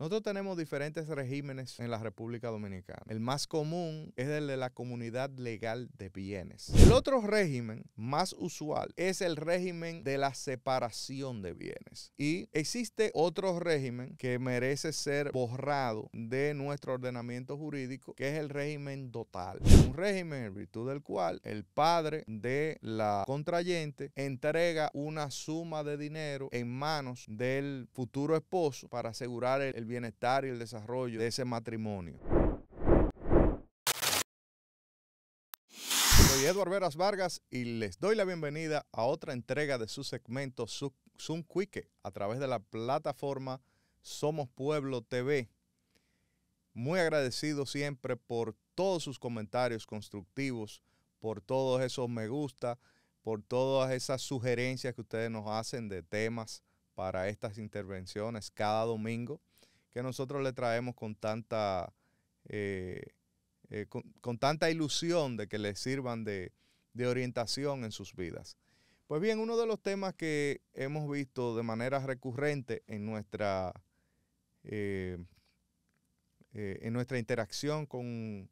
Nosotros tenemos diferentes regímenes en la República Dominicana. El más común es el de la comunidad legal de bienes. El otro régimen más usual es el régimen de la separación de bienes. Y existe otro régimen que merece ser borrado de nuestro ordenamiento jurídico, que es el régimen total. Un régimen en virtud del cual el padre de la contrayente entrega una suma de dinero en manos del futuro esposo para asegurar el el bienestar y el desarrollo de ese matrimonio. Soy Eduardo Veras Vargas y les doy la bienvenida a otra entrega de su segmento Zoom Quique a través de la plataforma Somos Pueblo TV. Muy agradecido siempre por todos sus comentarios constructivos, por todos esos me gusta, por todas esas sugerencias que ustedes nos hacen de temas para estas intervenciones cada domingo que nosotros le traemos con tanta, eh, eh, con, tanta ilusión de que les sirvan de, orientación en sus vidas. Pues bien, uno de los temas que hemos visto de manera recurrente en nuestra, eh, en nuestra interacción con,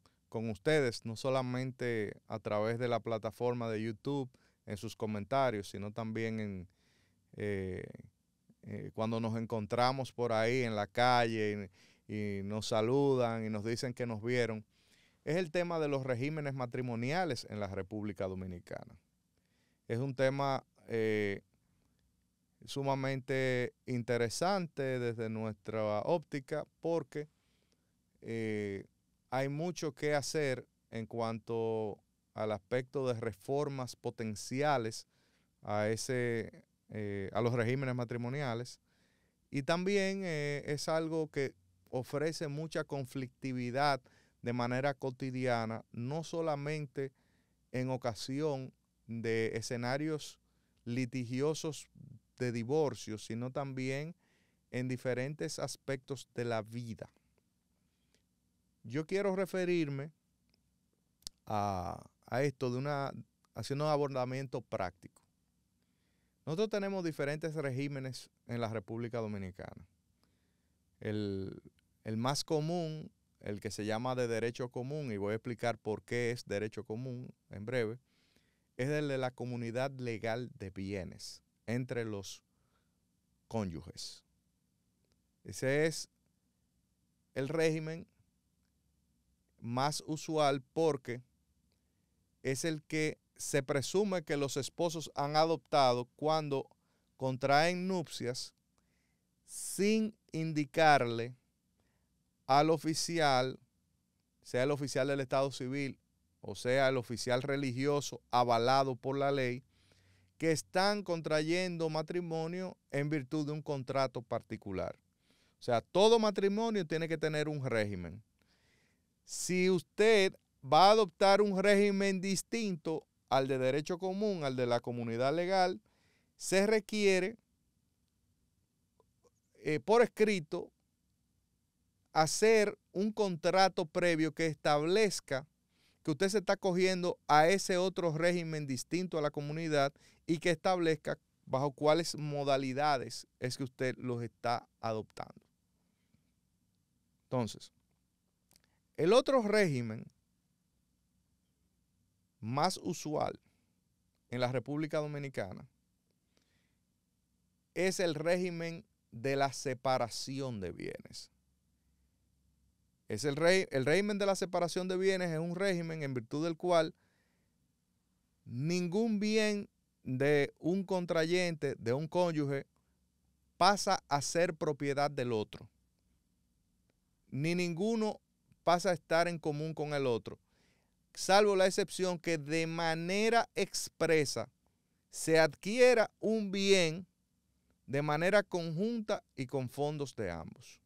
ustedes, no solamente a través de la plataforma de YouTube, en sus comentarios, sino también en, eh, cuando nos encontramos por ahí en la calle y, nos saludan y nos dicen que nos vieron, es el tema de los regímenes matrimoniales en la República Dominicana. Es un tema eh, sumamente interesante desde nuestra óptica porque eh, hay mucho que hacer en cuanto al aspecto de reformas potenciales a ese, eh, a los regímenes matrimoniales. Y también eh, es algo que ofrece mucha conflictividad de manera cotidiana, no solamente en ocasión de escenarios litigiosos de divorcio, sino también en diferentes aspectos de la vida. Yo quiero referirme a, a esto de una, haciendo un abordamiento práctico. Nosotros tenemos diferentes regímenes en la República Dominicana. El, más común, el que se llama de derecho común, y voy a explicar por qué es derecho común en breve, es el de la comunidad legal de bienes entre los cónyuges. Ese es el régimen más usual porque es el que se presume que los esposos han adoptado cuando contraen nupcias sin indicarle al oficial, sea el oficial del Estado civil o sea el oficial religioso avalado por la ley, que están contrayendo matrimonio en virtud de un contrato particular. O sea, todo matrimonio tiene que tener un régimen. Si usted va a adoptar un régimen distinto al de derecho común, al de la comunidad legal, se requiere eh, por escrito hacer un contrato previo que establezca que usted se está cogiendo a ese otro régimen distinto a la comunidad y que establezca bajo cuáles modalidades es que usted los está adoptando. Entonces, el otro régimen más usual en la República Dominicana es el régimen de la separación de bienes. Es el, rey, el régimen de la separación de bienes es un régimen en virtud del cual ningún bien de un contrayente, de un cónyuge, pasa a ser propiedad del otro. Ni ninguno pasa a estar en común con el otro, salvo la excepción que de manera expresa se adquiera un bien de manera conjunta y con fondos de ambos.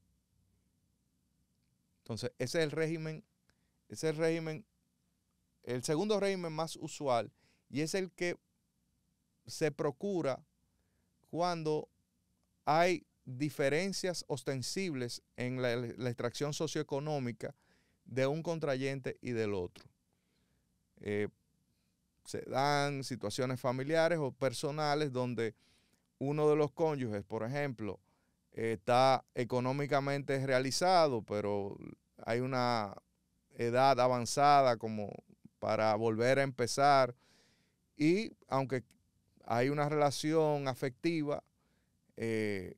Entonces, ese es el régimen, ese es el régimen, el segundo régimen más usual y es el que se procura cuando hay diferencias ostensibles en la, la extracción socioeconómica de un contrayente y del otro. Eh, se dan situaciones familiares o personales donde uno de los cónyuges, por ejemplo, está económicamente realizado, pero hay una edad avanzada como para volver a empezar. Y aunque hay una relación afectiva, eh,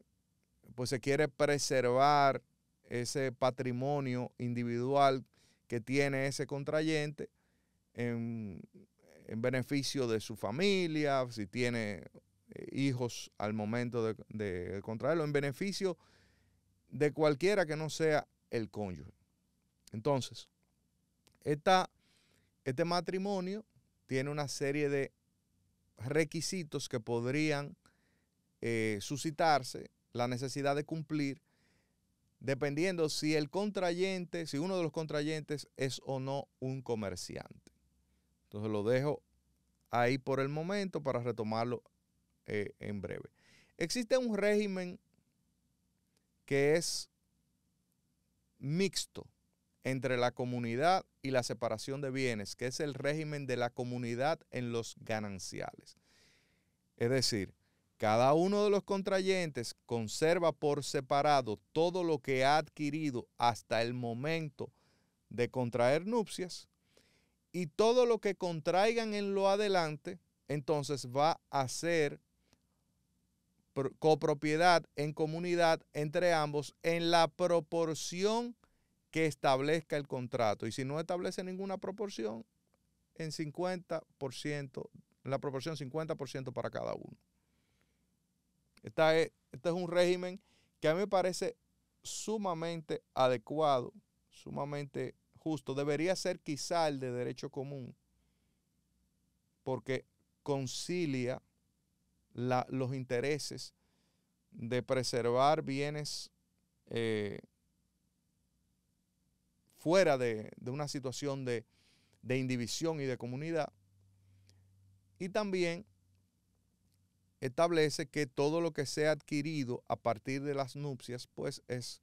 pues se quiere preservar ese patrimonio individual que tiene ese contrayente en, beneficio de su familia, si tiene eh, hijos al momento de, contraerlo, en beneficio de cualquiera que no sea el cónyuge. Entonces, esta, este matrimonio tiene una serie de requisitos que podrían eh, suscitarse, la necesidad de cumplir, dependiendo si el contrayente, si uno de los contrayentes es o no un comerciante. Entonces lo dejo ahí por el momento para retomarlo eh, en breve. Existe un régimen que es mixto entre la comunidad y la separación de bienes, que es el régimen de la comunidad en los gananciales. Es decir, cada uno de los contrayentes conserva por separado todo lo que ha adquirido hasta el momento de contraer nupcias y todo lo que contraigan en lo adelante, entonces va a ser copropiedad en comunidad entre ambos en la proporción que establezca el contrato. Y si no establece ninguna proporción, en 50%, la proporción 50% para cada uno. Esta es, este es un régimen que a mí me parece sumamente adecuado, sumamente justo debería ser quizá el de derecho común, porque concilia los intereses de preservar bienes eh, fuera de, una situación de, de indivisión y de comunidad. Y también establece que todo lo que sea adquirido a partir de las nupcias, pues es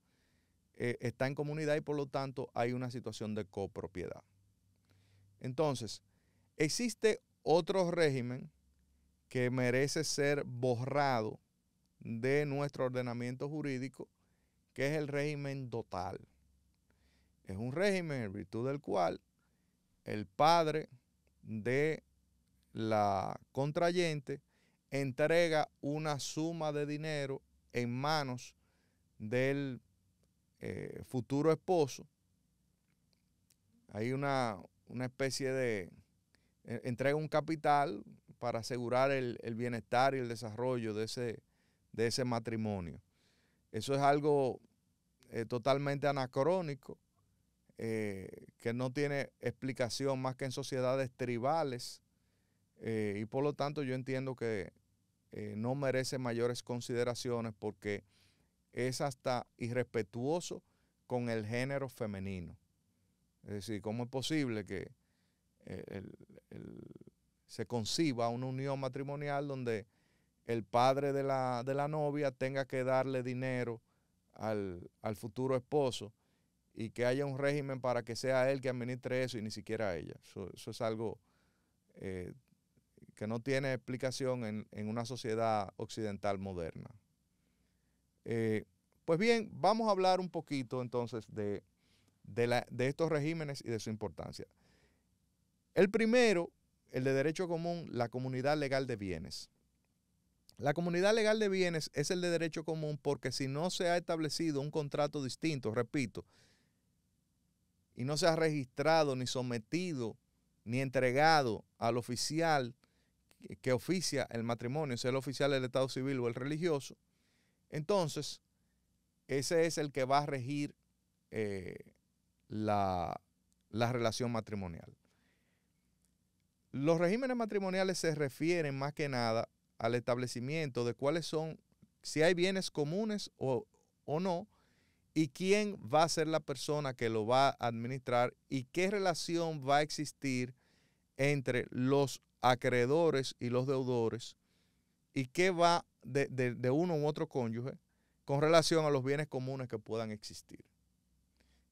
eh, está en comunidad y por lo tanto hay una situación de copropiedad. Entonces, existe otro régimen que merece ser borrado de nuestro ordenamiento jurídico, que es el régimen total. Es un régimen en virtud del cual el padre de la contrayente entrega una suma de dinero en manos del eh, futuro esposo, hay una, especie de e, entrega un capital para asegurar el, bienestar y el desarrollo de ese, de ese matrimonio. Eso es algo eh, totalmente anacrónico, eh, que no tiene explicación más que en sociedades tribales, y por lo tanto yo entiendo que no merece mayores consideraciones porque es hasta irrespetuoso con el género femenino. Es decir, ¿cómo es posible que eh, se conciba una unión matrimonial donde el padre de la, novia tenga que darle dinero al, futuro esposo y que haya un régimen para que sea él que administre eso y ni siquiera ella? Eso, es algo eh, que no tiene explicación en una sociedad occidental moderna. Eh, pues bien, vamos a hablar un poquito entonces de, de, de estos regímenes y de su importancia. El primero, el de derecho común, la comunidad legal de bienes. La comunidad legal de bienes es el de derecho común porque si no se ha establecido un contrato distinto, repito, y no se ha registrado ni sometido ni entregado al oficial que oficia el matrimonio, sea el oficial del Estado civil o el religioso, entonces, ese es el que va a regir eh, la, relación matrimonial. Los regímenes matrimoniales se refieren más que nada al establecimiento de cuáles son, si hay bienes comunes o, no, y quién va a ser la persona que lo va a administrar y qué relación va a existir entre los acreedores y los deudores y qué va de, uno u otro cónyuge con relación a los bienes comunes que puedan existir.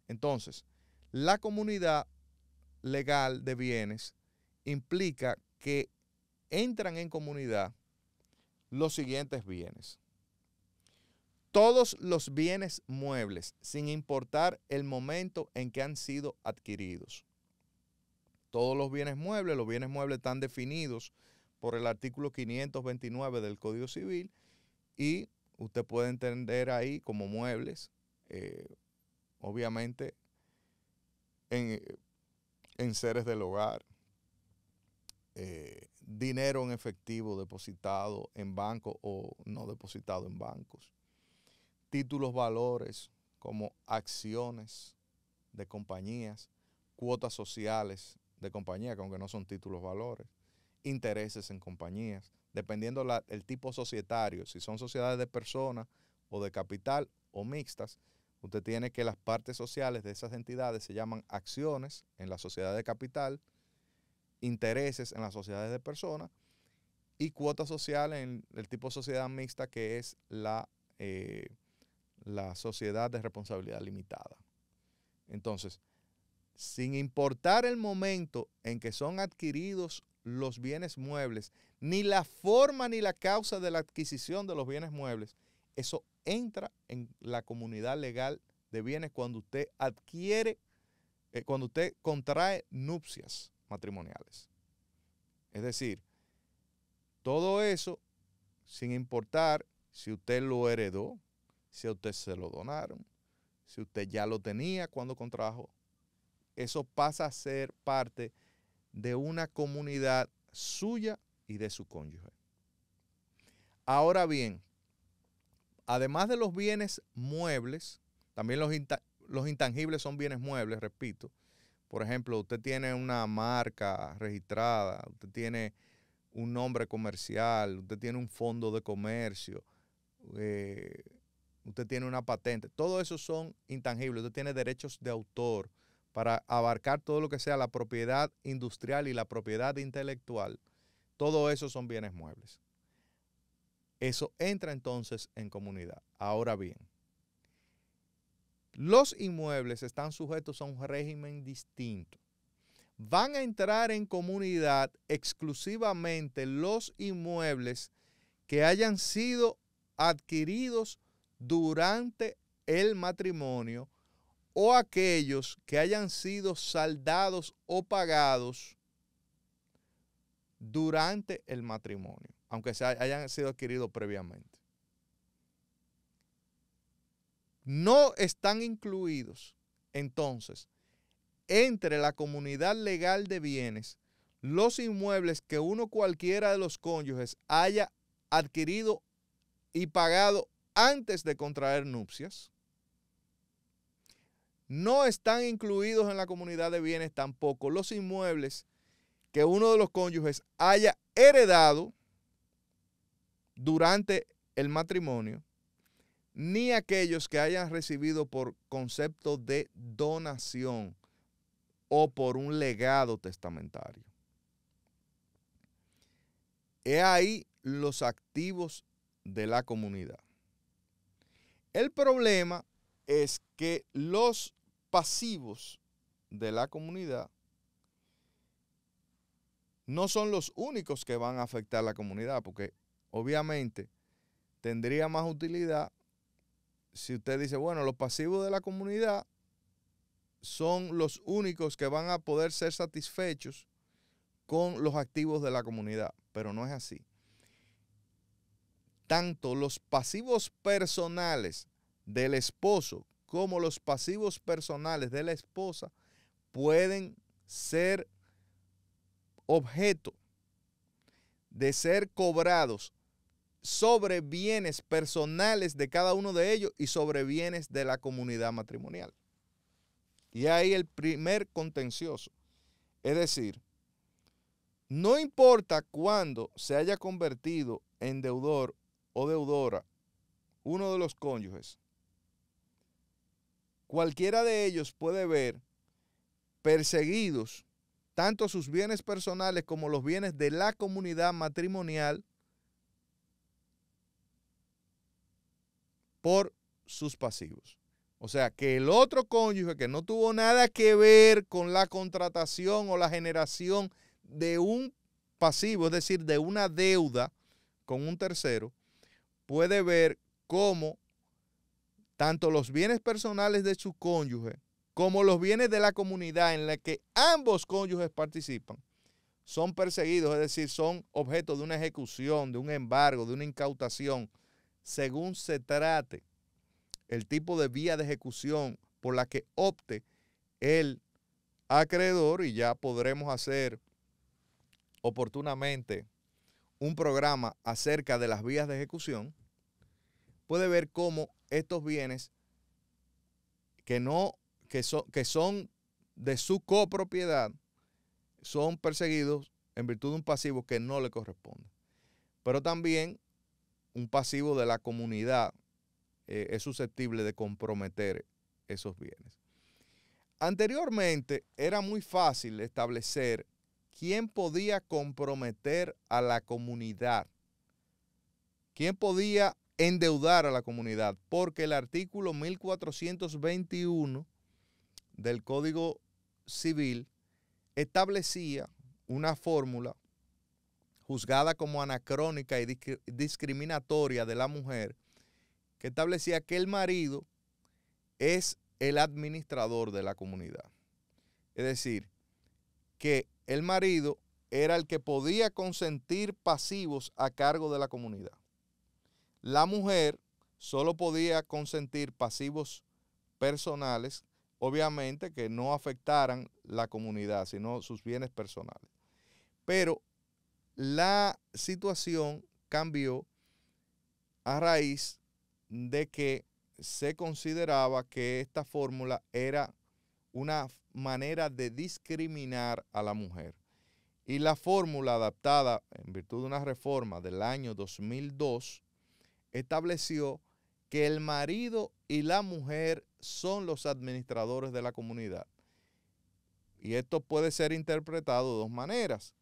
Entonces, la comunidad legal de bienes implica que entran en comunidad los siguientes bienes. Todos los bienes muebles, sin importar el momento en que han sido adquiridos. Todos los bienes muebles, los bienes muebles están definidos por el artículo 529 del Código Civil y usted puede entender ahí como muebles, eh, obviamente, en, seres del hogar, eh, dinero en efectivo depositado en banco o no depositado en bancos, títulos valores como acciones de compañías, cuotas sociales de compañías, aunque no son títulos valores, intereses en compañías, dependiendo del el tipo societario, si son sociedades de personas o de capital o mixtas, usted tiene que las partes sociales de esas entidades se llaman acciones en la sociedad de capital, intereses en las sociedades de personas y cuotas sociales en el tipo de sociedad mixta que es la, eh, la sociedad de responsabilidad limitada. Entonces, sin importar el momento en que son adquiridos los bienes muebles, ni la forma ni la causa de la adquisición de los bienes muebles. Eso entra en la comunidad legal de bienes cuando usted adquiere, eh, cuando usted contrae nupcias matrimoniales. Es decir, todo eso, sin importar si usted lo heredó, si a usted se lo donaron, si usted ya lo tenía cuando contrajo, eso pasa a ser parte de de una comunidad suya y de su cónyuge. Ahora bien, además de los bienes muebles, también los, intangibles son bienes muebles, repito. Por ejemplo, usted tiene una marca registrada, usted tiene un nombre comercial, usted tiene un fondo de comercio, eh, usted tiene una patente. Todo eso son intangibles. Usted tiene derechos de autor, para abarcar todo lo que sea la propiedad industrial y la propiedad intelectual, todo eso son bienes muebles. Eso entra entonces en comunidad. Ahora bien, los inmuebles están sujetos a un régimen distinto. Van a entrar en comunidad exclusivamente los inmuebles que hayan sido adquiridos durante el matrimonio o aquellos que hayan sido saldados o pagados durante el matrimonio, aunque se hayan sido adquiridos previamente. No están incluidos, entonces, entre la comunidad legal de bienes los inmuebles que uno cualquiera de los cónyuges haya adquirido y pagado antes de contraer nupcias no están incluidos en la comunidad de bienes tampoco los inmuebles que uno de los cónyuges haya heredado durante el matrimonio, ni aquellos que hayan recibido por concepto de donación o por un legado testamentario. He ahí los activos de la comunidad. El problema es que los pasivos de la comunidad no son los únicos que van a afectar a la comunidad, porque obviamente tendría más utilidad si usted dice, bueno, los pasivos de la comunidad son los únicos que van a poder ser satisfechos con los activos de la comunidad, pero no es así. Tanto los pasivos personales del esposo como los pasivos personales de la esposa pueden ser objeto de ser cobrados sobre bienes personales de cada uno de ellos y sobre bienes de la comunidad matrimonial. Y ahí el primer contencioso. Es decir, no importa cuándo se haya convertido en deudor o deudora uno de los cónyuges, Cualquiera de ellos puede ver perseguidos tanto sus bienes personales como los bienes de la comunidad matrimonial por sus pasivos. O sea, que el otro cónyuge que no tuvo nada que ver con la contratación o la generación de un pasivo, es decir, de una deuda con un tercero, puede ver cómo tanto los bienes personales de su cónyuge como los bienes de la comunidad en la que ambos cónyuges participan, son perseguidos, es decir, son objeto de una ejecución, de un embargo, de una incautación, según se trate el tipo de vía de ejecución por la que opte el acreedor y ya podremos hacer oportunamente un programa acerca de las vías de ejecución, puede ver cómo estos bienes que no que son, que son de su copropiedad son perseguidos en virtud de un pasivo que no le corresponde. Pero también un pasivo de la comunidad eh, es susceptible de comprometer esos bienes. Anteriormente era muy fácil establecer quién podía comprometer a la comunidad, quién podía endeudar a la comunidad, porque el artículo 1421 del Código Civil establecía una fórmula juzgada como anacrónica y discriminatoria de la mujer, que establecía que el marido es el administrador de la comunidad. Es decir, que el marido era el que podía consentir pasivos a cargo de la comunidad. La mujer solo podía consentir pasivos personales, obviamente que no afectaran la comunidad, sino sus bienes personales. Pero la situación cambió a raíz de que se consideraba que esta fórmula era una manera de discriminar a la mujer. Y la fórmula adaptada en virtud de una reforma del año 2002 estableció que el marido y la mujer son los administradores de la comunidad. Y esto puede ser interpretado de dos maneras.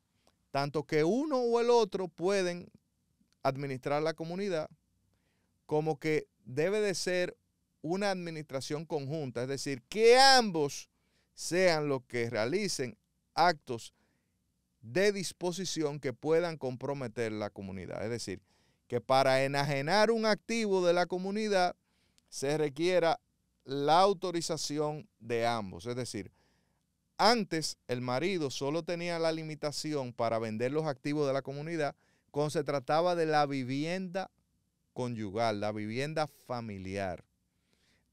Tanto que uno o el otro pueden administrar la comunidad, como que debe de ser una administración conjunta, es decir, que ambos sean los que realicen actos de disposición que puedan comprometer la comunidad. Es decir, que para enajenar un activo de la comunidad se requiera la autorización de ambos. Es decir, antes el marido solo tenía la limitación para vender los activos de la comunidad cuando se trataba de la vivienda conyugal, la vivienda familiar.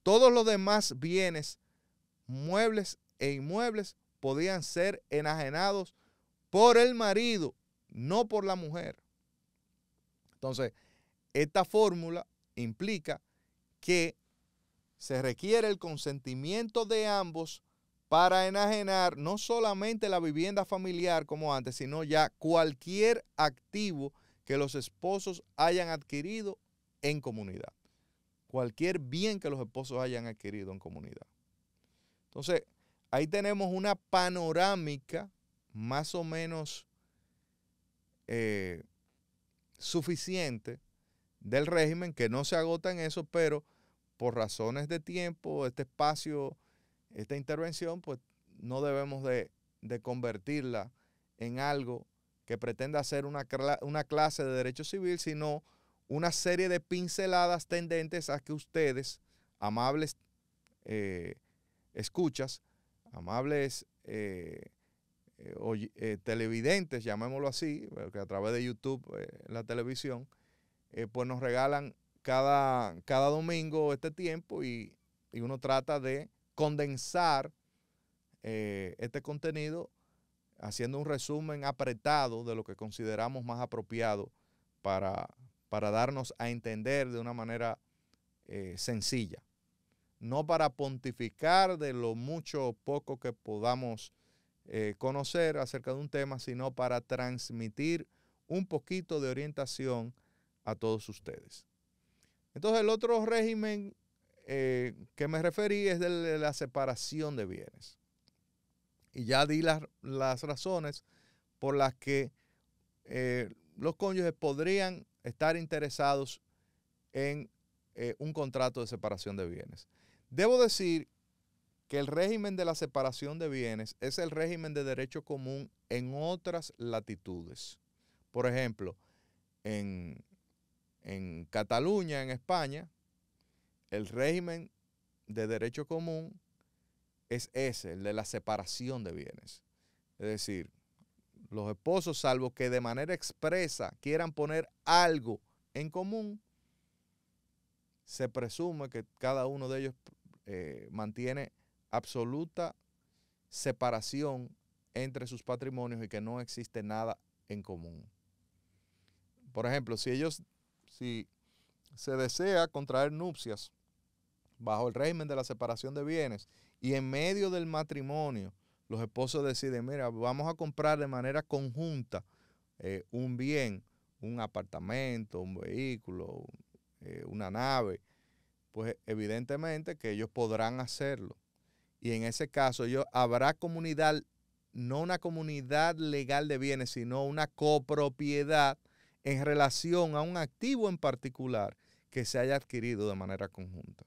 Todos los demás bienes, muebles e inmuebles, podían ser enajenados por el marido, no por la mujer. Entonces, esta fórmula implica que se requiere el consentimiento de ambos para enajenar no solamente la vivienda familiar como antes, sino ya cualquier activo que los esposos hayan adquirido en comunidad. Cualquier bien que los esposos hayan adquirido en comunidad. Entonces, ahí tenemos una panorámica más o menos eh, suficiente del régimen que no se agota en eso, pero por razones de tiempo, este espacio, esta intervención, pues no debemos de, convertirla en algo que pretenda ser una, clase de derecho civil, sino una serie de pinceladas tendentes a que ustedes, amables eh, escuchas, amables eh, eh, eh, televidentes, llamémoslo así, eh, que a través de YouTube, eh, la televisión, pues nos regalan cada, cada domingo este tiempo y, uno trata de condensar este contenido haciendo un resumen apretado de lo que consideramos más apropiado para, para darnos a entender de una manera sencilla. No para pontificar de lo mucho o poco que podamos eh, conocer acerca de un tema, sino para transmitir un poquito de orientación a todos ustedes. Entonces el otro régimen eh, que me referí es de la separación de bienes. Y ya di las, las razones por las que eh, los cónyuges podrían estar interesados en un contrato de separación de bienes. Debo decir que el régimen de la separación de bienes es el régimen de derecho común en otras latitudes. Por ejemplo, en, Cataluña, en España, el régimen de derecho común es ese, el de la separación de bienes. Es decir, los esposos, salvo que de manera expresa quieran poner algo en común, se presume que cada uno de ellos eh, mantiene absoluta separación entre sus patrimonios y que no existe nada en común. Por ejemplo, si ellos, si se desea contraer nupcias bajo el régimen de la separación de bienes y en medio del matrimonio los esposos deciden, mira, vamos a comprar de manera conjunta eh, un bien, un apartamento, un vehículo, eh, una nave, pues evidentemente que ellos podrán hacerlo y en ese caso, yo, habrá comunidad, no una comunidad legal de bienes, sino una copropiedad en relación a un activo en particular que se haya adquirido de manera conjunta.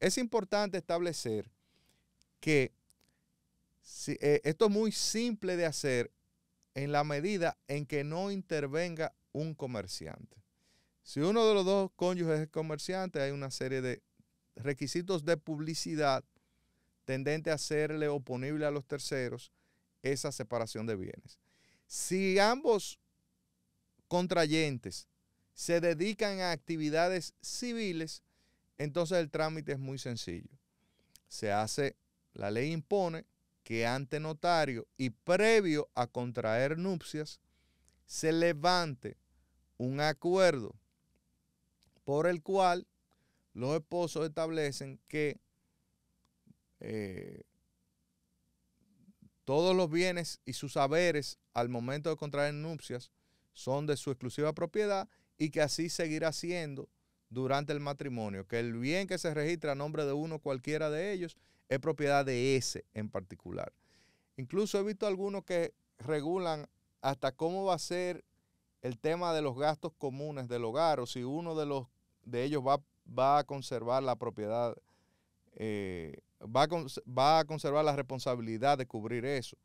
Es importante establecer que eh, esto es muy simple de hacer en la medida en que no intervenga un comerciante. Si uno de los dos cónyuges es comerciante, hay una serie de requisitos de publicidad tendente a hacerle oponible a los terceros esa separación de bienes. Si ambos contrayentes se dedican a actividades civiles, entonces el trámite es muy sencillo. Se hace, la ley impone que ante notario y previo a contraer nupcias, se levante un acuerdo por el cual los esposos establecen que eh, todos los bienes y sus saberes al momento de contraer nupcias son de su exclusiva propiedad y que así seguirá siendo durante el matrimonio, que el bien que se registra a nombre de uno cualquiera de ellos es propiedad de ese en particular. Incluso he visto algunos que regulan hasta cómo va a ser el tema de los gastos comunes del hogar o si uno de, los, de ellos va, va a conservar la propiedad eh, va a, va a conservar la responsabilidad de cubrir eso.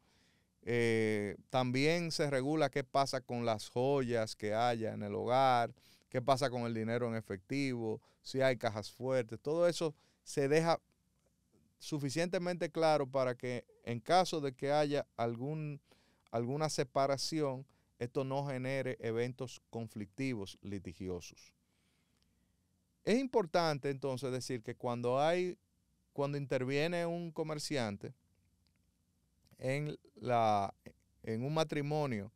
Eh, también se regula qué pasa con las joyas que haya en el hogar, qué pasa con el dinero en efectivo, si hay cajas fuertes. Todo eso se deja suficientemente claro para que en caso de que haya alguna separación, esto no genere eventos conflictivos litigiosos. Es importante entonces decir que cuando hay cuando interviene un comerciante en, la, en un matrimonio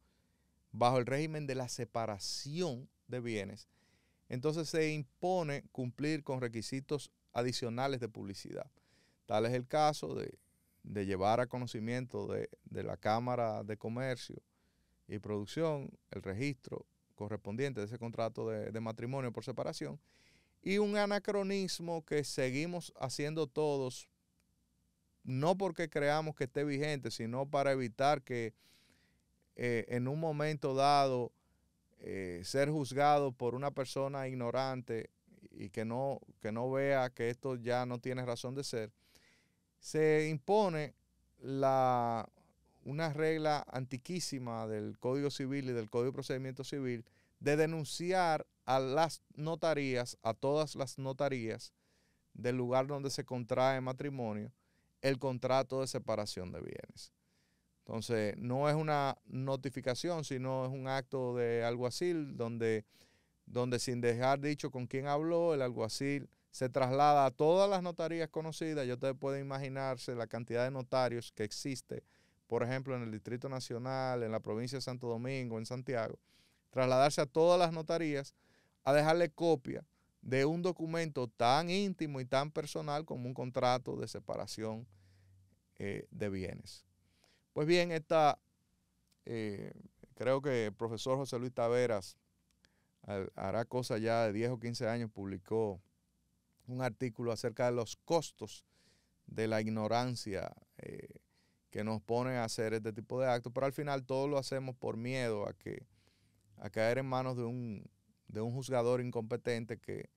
bajo el régimen de la separación de bienes, entonces se impone cumplir con requisitos adicionales de publicidad. Tal es el caso de, llevar a conocimiento de, la Cámara de Comercio y Producción el registro correspondiente de ese contrato de, de matrimonio por separación y un anacronismo que seguimos haciendo todos, no porque creamos que esté vigente, sino para evitar que eh, en un momento dado eh, ser juzgado por una persona ignorante y que no, que no vea que esto ya no tiene razón de ser, se impone la, una regla antiquísima del Código Civil y del Código de Procedimiento Civil de denunciar a las notarías, a todas las notarías del lugar donde se contrae matrimonio, el contrato de separación de bienes. Entonces, no es una notificación, sino es un acto de alguacil donde, donde sin dejar dicho con quién habló, el alguacil se traslada a todas las notarías conocidas. yo te pueden imaginarse la cantidad de notarios que existe, por ejemplo, en el Distrito Nacional, en la provincia de Santo Domingo, en Santiago trasladarse a todas las notarías a dejarle copia de un documento tan íntimo y tan personal como un contrato de separación eh, de bienes. Pues bien, esta, eh, creo que el profesor José Luis Taveras hará cosa ya de 10 o 15 años, publicó un artículo acerca de los costos de la ignorancia eh, que nos ponen a hacer este tipo de actos, pero al final todos lo hacemos por miedo a que a caer en manos de un, juzgador incompetente que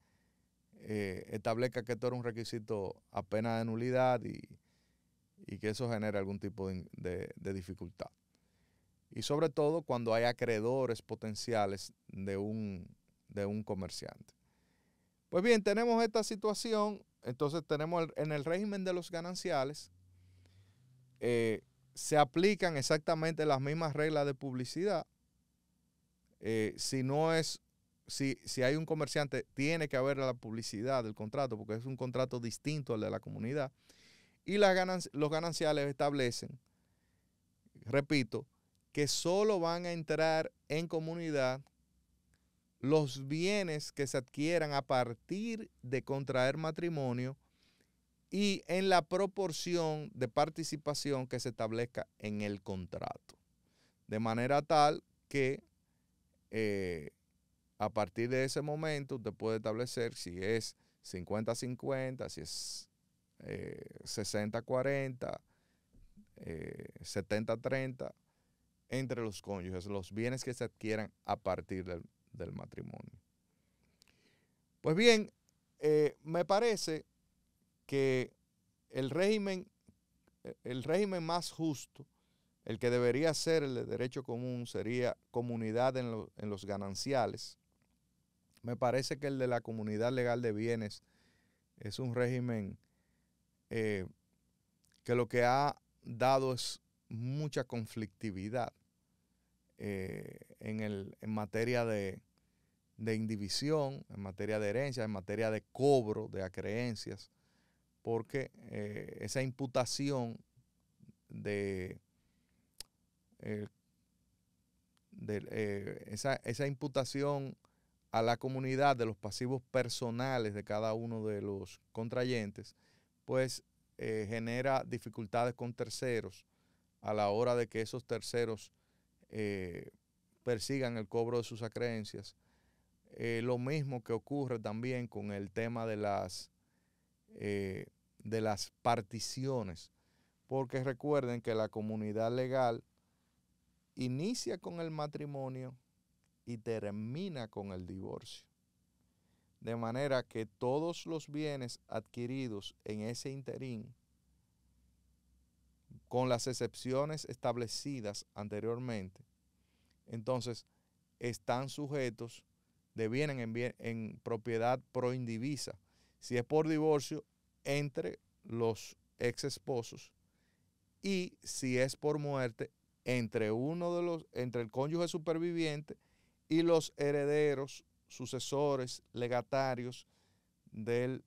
eh, establezca que esto era un requisito a pena de nulidad y, que eso genere algún tipo de, dificultad. Y sobre todo cuando hay acreedores potenciales de un, de un comerciante. Pues bien, tenemos esta situación, entonces tenemos en el régimen de los gananciales, eh, se aplican exactamente las mismas reglas de publicidad eh, si no es, si, hay un comerciante, tiene que haber la publicidad del contrato, porque es un contrato distinto al de la comunidad. Y las los gananciales establecen, repito, que solo van a entrar en comunidad los bienes que se adquieran a partir de contraer matrimonio y en la proporción de participación que se establezca en el contrato. De manera tal que eh, a partir de ese momento usted puede establecer si es 50-50, si es 60-40, eh, 70-30 eh, entre los cónyuges, los bienes que se adquieran a partir del, matrimonio. Pues bien, me parece que el régimen, el régimen más justo el que debería ser el de derecho común sería comunidad en, los gananciales. Me parece que el de la comunidad legal de bienes es un régimen eh, que lo que ha dado es mucha conflictividad eh, en, el, en materia de, indivisión, en materia de herencia, en materia de cobro de acreencias, porque eh, esa imputación de eh, eh, esa, imputación a la comunidad de los pasivos personales de cada uno de los contrayentes, pues eh, genera dificultades con terceros a la hora de que esos terceros persigan el cobro de sus acreencias. lo mismo que ocurre también con el tema de las, de las particiones, porque recuerden que la comunidad legal inicia con el matrimonio y termina con el divorcio. De manera que todos los bienes adquiridos en ese interín, con las excepciones establecidas anteriormente, entonces están sujetos de en, bien, en propiedad proindivisa. Si es por divorcio, entre los ex esposos. Y si es por muerte, entre uno de los, entre el cónyuge superviviente y los herederos, sucesores, legatarios del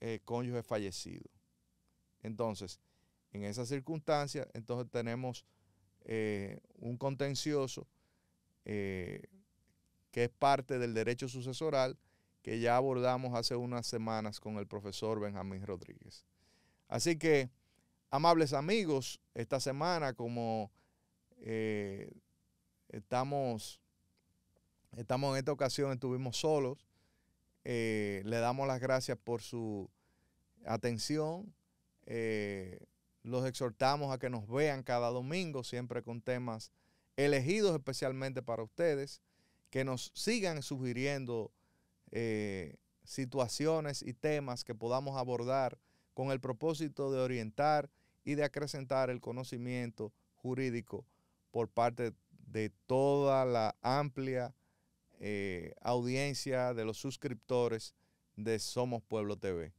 eh, cónyuge fallecido. Entonces, en esa circunstancia, entonces tenemos eh, un contencioso eh, que es parte del derecho sucesoral que ya abordamos hace unas semanas con el profesor Benjamín Rodríguez. Así que, amables amigos, esta semana como eh, estamos, estamos en esta ocasión, estuvimos solos. Eh, le damos las gracias por su atención. Eh, los exhortamos a que nos vean cada domingo, siempre con temas elegidos especialmente para ustedes, que nos sigan sugiriendo situaciones y temas que podamos abordar con el propósito de orientar y de acrecentar el conocimiento jurídico por parte de toda la amplia eh, audiencia de los suscriptores de Somos Pueblo TV.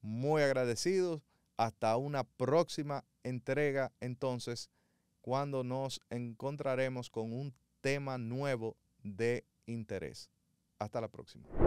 Muy agradecidos. Hasta una próxima entrega entonces cuando nos encontraremos con un tema nuevo de interés. Hasta la próxima.